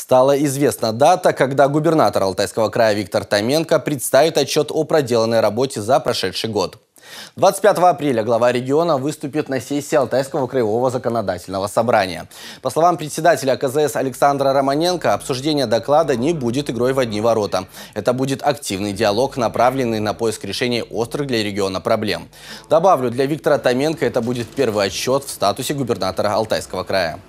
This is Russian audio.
Стала известна дата, когда губернатор Алтайского края Виктор Томенко представит отчет о проделанной работе за прошедший год. 25 апреля глава региона выступит на сессии Алтайского краевого законодательного собрания. По словам председателя КЗС Александра Романенко, обсуждение доклада не будет игрой в одни ворота. Это будет активный диалог, направленный на поиск решения острых для региона проблем. Добавлю, для Виктора Томенко это будет первый отчет в статусе губернатора Алтайского края.